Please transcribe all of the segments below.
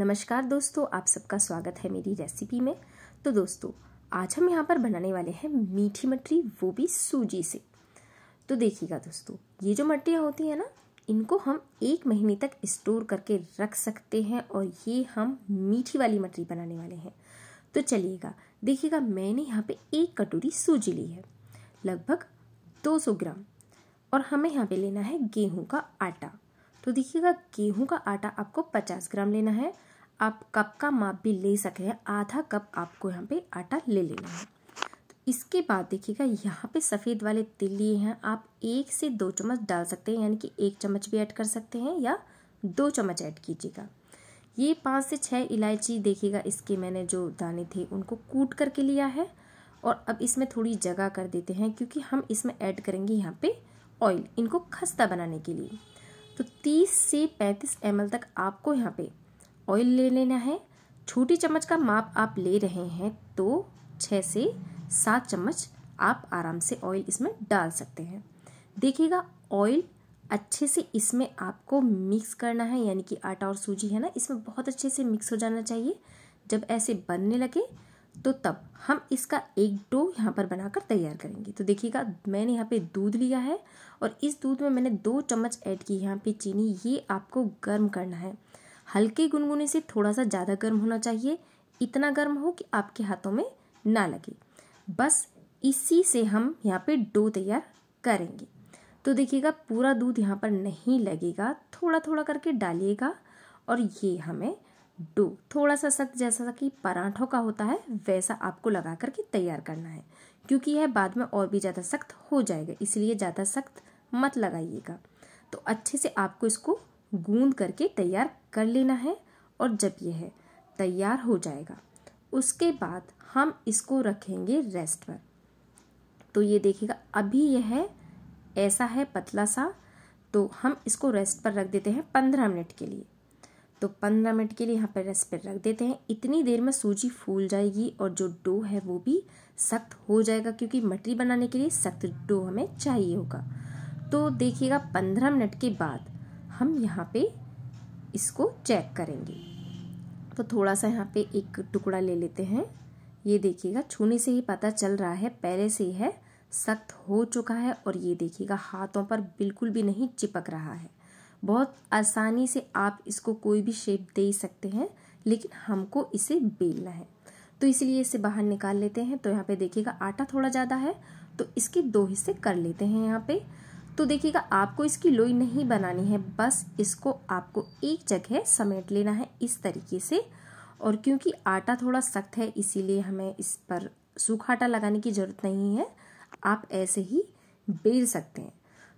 नमस्कार दोस्तों आप सबका स्वागत है मेरी रेसिपी में तो दोस्तों आज हम यहाँ पर बनाने वाले हैं मीठी मटरी वो भी सूजी से तो देखिएगा दोस्तों ये जो मटरियाँ होती हैं ना इनको हम एक महीने तक स्टोर करके रख सकते हैं और ये हम मीठी वाली मटरी बनाने वाले हैं तो चलिएगा देखिएगा मैंने यहाँ पे एक कटोरी सूजी ली है लगभग दो ग्राम और हमें यहाँ पे लेना है गेहूँ का आटा तो देखिएगा गेहूं का आटा आपको 50 ग्राम लेना है आप कप का माप भी ले सकते हैं आधा कप आपको यहाँ पे आटा ले लेना है तो इसके बाद देखिएगा यहाँ पे सफ़ेद वाले तिल लिए हैं आप एक से दो चम्मच डाल सकते हैं यानी कि एक चम्मच भी ऐड कर सकते हैं या दो चम्मच ऐड कीजिएगा ये पाँच से छः इलायची देखिएगा इसके मैंने जो दाने थे उनको कूट करके लिया है और अब इसमें थोड़ी जगह कर देते हैं क्योंकि हम इसमें ऐड करेंगे यहाँ पे ऑयल इनको खस्ता बनाने के लिए तो 30 से 35 एम तक आपको यहाँ पे ऑयल ले लेना है छोटी चम्मच का माप आप ले रहे हैं तो छः से सात चम्मच आप आराम से ऑयल इसमें डाल सकते हैं देखिएगा ऑयल अच्छे से इसमें आपको मिक्स करना है यानी कि आटा और सूजी है ना इसमें बहुत अच्छे से मिक्स हो जाना चाहिए जब ऐसे बनने लगे तो तब हम इसका एक डो यहाँ पर बनाकर तैयार करेंगे तो देखिएगा मैंने यहाँ पे दूध लिया है और इस दूध में मैंने दो चम्मच ऐड की यहाँ पे चीनी ये आपको गर्म करना है हल्के गुनगुने से थोड़ा सा ज़्यादा गर्म होना चाहिए इतना गर्म हो कि आपके हाथों में ना लगे बस इसी से हम यहाँ पे डो तैयार करेंगे तो देखिएगा पूरा दूध यहाँ पर नहीं लगेगा थोड़ा थोड़ा करके डालिएगा और ये हमें डो थोड़ा सा सख्त जैसा कि पराठों का होता है वैसा आपको लगा करके तैयार करना है क्योंकि यह बाद में और भी ज़्यादा सख्त हो जाएगा इसलिए ज़्यादा सख्त मत लगाइएगा तो अच्छे से आपको इसको गूंद करके तैयार कर लेना है और जब यह तैयार हो जाएगा उसके बाद हम इसको रखेंगे रेस्ट पर तो ये देखिएगा अभी यह ऐसा है पतला सा तो हम इसको रेस्ट पर रख देते हैं पंद्रह मिनट के लिए तो पंद्रह मिनट के लिए यहाँ पर रेस्ट पर रख देते हैं इतनी देर में सूजी फूल जाएगी और जो डो है वो भी सख्त हो जाएगा क्योंकि मटरी बनाने के लिए सख्त डो हमें चाहिए होगा तो देखिएगा पंद्रह मिनट के बाद हम यहाँ पे इसको चेक करेंगे तो थोड़ा सा यहाँ पे एक टुकड़ा ले लेते हैं ये देखिएगा छूने से ही पता चल रहा है पहले से ही है सख्त हो चुका है और ये देखिएगा हाथों पर बिल्कुल भी नहीं चिपक रहा है बहुत आसानी से आप इसको कोई भी शेप दे सकते हैं लेकिन हमको इसे बेलना है तो इसलिए इसे बाहर निकाल लेते हैं तो यहाँ पे देखिएगा आटा थोड़ा ज़्यादा है तो इसके दो हिस्से कर लेते हैं यहाँ पे तो देखिएगा आपको इसकी लोई नहीं बनानी है बस इसको आपको एक जगह समेट लेना है इस तरीके से और क्योंकि आटा थोड़ा सख्त है इसीलिए हमें इस पर सूखा आटा लगाने की ज़रूरत नहीं है आप ऐसे ही बेल सकते हैं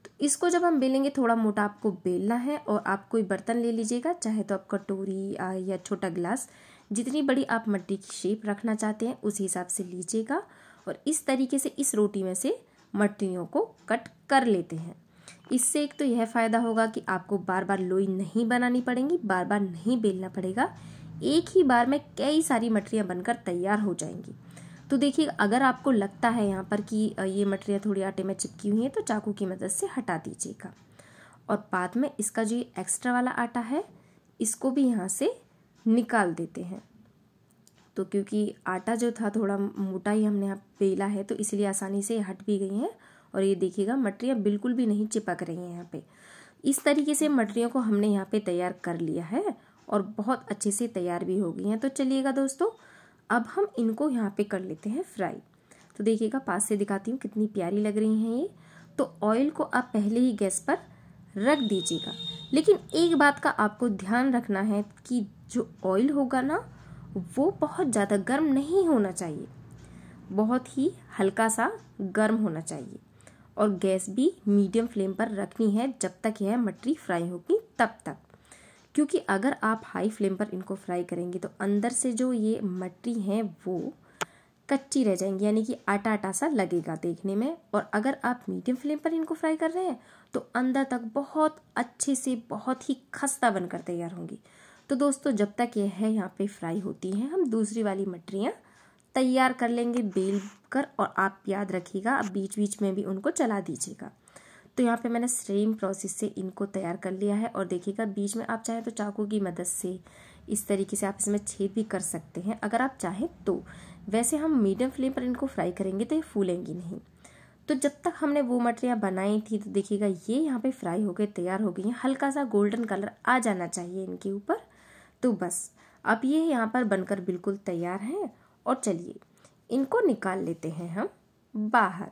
तो इसको जब हम बेलेंगे थोड़ा मोटा आपको बेलना है और आप कोई बर्तन ले लीजिएगा चाहे तो आप कटोरी या छोटा गिलास जितनी बड़ी आप मट्टी की शेप रखना चाहते हैं उस हिसाब से लीजिएगा और इस तरीके से इस रोटी में से मटरियों को कट कर लेते हैं इससे एक तो यह फ़ायदा होगा कि आपको बार बार लोई नहीं बनानी पड़ेगी बार बार नहीं बेलना पड़ेगा एक ही बार में कई सारी मटरियाँ बनकर तैयार हो जाएंगी तो देखिए अगर आपको लगता है यहाँ पर कि ये मटरियाँ थोड़ी आटे में चिपकी हुई हैं तो चाकू की मदद से हटा दीजिएगा और बाद में इसका जो ये एक्स्ट्रा वाला आटा है इसको भी यहाँ से निकाल देते हैं तो क्योंकि आटा जो था थोड़ा मोटा ही हमने यहाँ बेला है तो इसलिए आसानी से हट भी गई हैं और ये देखिएगा मटरियाँ बिल्कुल भी नहीं चिपक रही हैं यहाँ पे इस तरीके से मटरियों को हमने यहाँ पे तैयार कर लिया है और बहुत अच्छे से तैयार भी हो गई हैं तो चलिएगा दोस्तों अब हम इनको यहाँ पर कर लेते हैं फ्राई तो देखिएगा पास से दिखाती हूँ कितनी प्यारी लग रही हैं ये तो ऑयल को आप पहले ही गैस पर रख दीजिएगा लेकिन एक बात का आपको ध्यान रखना है कि जो ऑयल होगा ना वो बहुत ज़्यादा गर्म नहीं होना चाहिए बहुत ही हल्का सा गर्म होना चाहिए और गैस भी मीडियम फ्लेम पर रखनी है जब तक यह मटरी फ्राई होगी तब तक क्योंकि अगर आप हाई फ्लेम पर इनको फ्राई करेंगे तो अंदर से जो ये मटरी हैं वो कच्ची रह जाएंगी यानी कि आटा आटा सा लगेगा देखने में और अगर आप मीडियम फ्लेम पर इनको फ्राई कर रहे हैं तो अंदर तक बहुत अच्छे से बहुत ही खस्ता बनकर तैयार होंगी तो दोस्तों जब तक यह है यहाँ पे फ्राई होती है हम दूसरी वाली मटरियाँ तैयार कर लेंगे बेल कर और आप याद रखिएगा आप बीच बीच में भी उनको चला दीजिएगा तो यहाँ पे मैंने सेम प्रोसेस से इनको तैयार कर लिया है और देखिएगा बीच में आप चाहे तो चाकू की मदद से इस तरीके से आप इसमें छेद भी कर सकते हैं अगर आप चाहें तो वैसे हम मीडियम फ्लेम पर इनको फ्राई करेंगे तो ये फूलेंगी नहीं तो जब तक हमने वो मटरियाँ बनाई थी तो देखिएगा ये यहाँ पे फ्राई हो गए तैयार हो गई हैं हल्का सा गोल्डन कलर आ जाना चाहिए इनके ऊपर तो बस अब ये यहाँ पर बनकर बिल्कुल तैयार हैं और चलिए इनको निकाल लेते हैं हम बाहर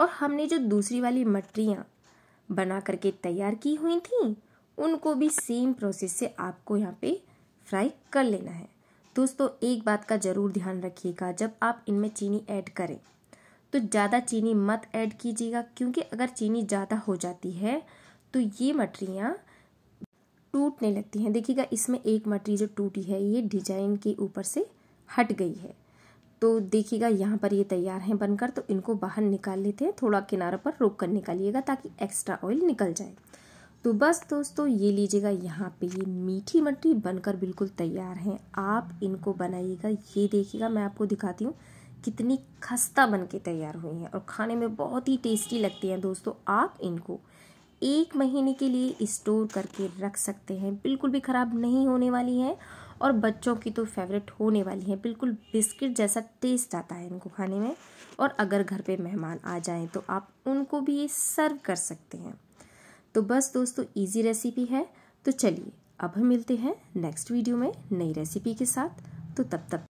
और हमने जो दूसरी वाली मटरियाँ बना करके तैयार की हुई थी उनको भी सेम प्रोसेस से आपको यहाँ पे फ्राई कर लेना है दोस्तों एक बात का ज़रूर ध्यान रखिएगा जब आप इनमें चीनी ऐड करें तो ज़्यादा चीनी मत ऐड कीजिएगा क्योंकि अगर चीनी ज़्यादा हो जाती है तो ये मटरियाँ टूटने लगती हैं देखिएगा इसमें एक मटरी जो टूटी है ये डिजाइन के ऊपर से हट गई है तो देखिएगा यहाँ पर ये तैयार हैं बनकर तो इनको बाहर निकाल लेते हैं थोड़ा किनारों पर रोक कर निकालिएगा ताकि एक्स्ट्रा ऑयल निकल जाए तो बस दोस्तों ये लीजिएगा यहाँ पे ये मीठी मटरी बनकर बिल्कुल तैयार हैं आप इनको बनाइएगा ये देखिएगा मैं आपको दिखाती हूँ कितनी खस्ता बन के तैयार हुई हैं और खाने में बहुत ही टेस्टी लगती हैं दोस्तों आप इनको एक महीने के लिए स्टोर करके रख सकते हैं बिल्कुल भी ख़राब नहीं होने वाली है और बच्चों की तो फेवरेट होने वाली है बिल्कुल बिस्किट जैसा टेस्ट आता है इनको खाने में और अगर घर पे मेहमान आ जाएं तो आप उनको भी ये सर्व कर सकते हैं तो बस दोस्तों इजी रेसिपी है तो चलिए अब हम मिलते हैं नेक्स्ट वीडियो में नई रेसिपी के साथ तो तब तक